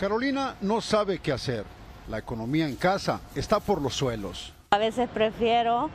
Carolina no sabe qué hacer. La economía en casa está por los suelos. A veces prefiero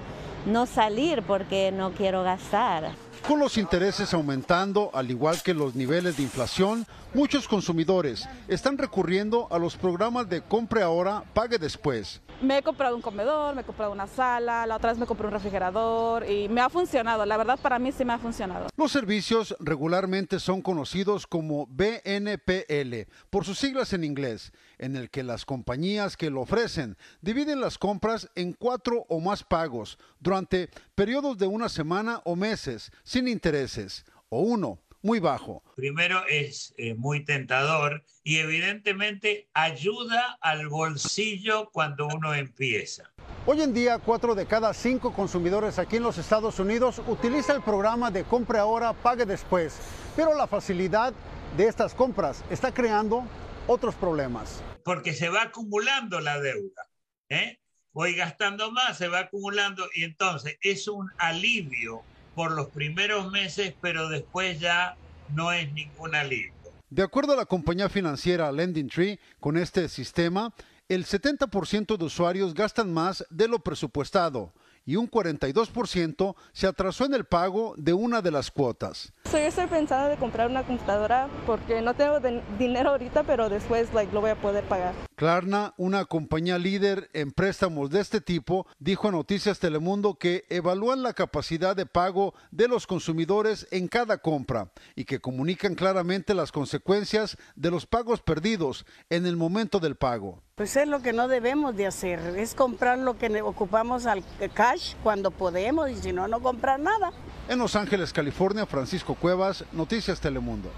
no salir porque no quiero gastar. Con los intereses aumentando, al igual que los niveles de inflación, muchos consumidores están recurriendo a los programas de compre ahora, pague después me he comprado un comedor, me he comprado una sala, la otra vez me compré un refrigerador y me ha funcionado, la verdad para mí sí me ha funcionado. Los servicios regularmente son conocidos como BNPL, por sus siglas en inglés, en el que las compañías que lo ofrecen dividen las compras en cuatro o más pagos durante periodos de una semana o meses sin intereses, o uno muy bajo. Primero es eh, muy tentador y evidentemente ayuda al bolsillo cuando uno empieza. Hoy en día, cuatro de cada cinco consumidores aquí en los Estados Unidos utiliza el programa de compra ahora, pague después, pero la facilidad de estas compras está creando otros problemas. Porque se va acumulando la deuda. ¿eh? Voy gastando más, se va acumulando y entonces es un alivio por los primeros meses, pero después ya no es ninguna ley. De acuerdo a la compañía financiera LendingTree, con este sistema, el 70% de usuarios gastan más de lo presupuestado y un 42% se atrasó en el pago de una de las cuotas. Soy yo estoy pensando de comprar una computadora porque no tengo dinero ahorita, pero después lo voy a poder pagar. Klarna, una compañía líder en préstamos de este tipo, dijo a Noticias Telemundo que evalúan la capacidad de pago de los consumidores en cada compra y que comunican claramente las consecuencias de los pagos perdidos en el momento del pago. Pues es lo que no debemos de hacer, es comprar lo que ocupamos al cash cuando podemos y si no, no comprar nada. En Los Ángeles, California, Francisco Cuevas, Noticias Telemundo.